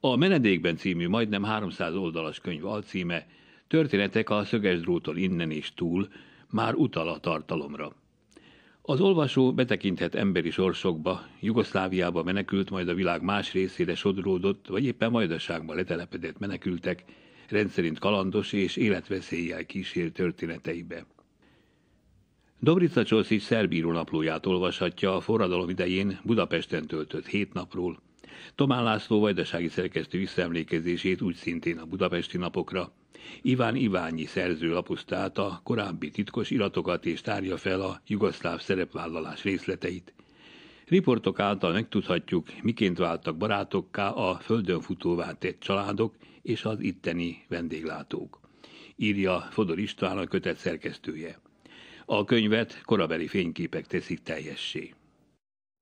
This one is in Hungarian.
A Menedékben című majdnem 300 oldalas könyv alcíme Történetek a szöges drótól innen és túl már utal a tartalomra. Az olvasó betekinthet emberi sorsokba, Jugoszláviába menekült, majd a világ más részére sodródott, vagy éppen vajdaságba letelepedett menekültek, rendszerint kalandos és életveszéllyel kísér történeteibe. Dobrica Csolszics szerbíró naplóját olvashatja a forradalom idején Budapesten töltött hét napról, Tomán László vajdasági szerkesztő visszaemlékezését úgy szintén a budapesti napokra. Iván Iványi szerző lapusztálta korábbi titkos iratokat és tárja fel a jugoszláv szerepvállalás részleteit. Riportok által megtudhatjuk, miként váltak barátokká a földön futóvá tett családok és az itteni vendéglátók. Írja Fodor István a kötet szerkesztője. A könyvet korabeli fényképek teszik teljessé.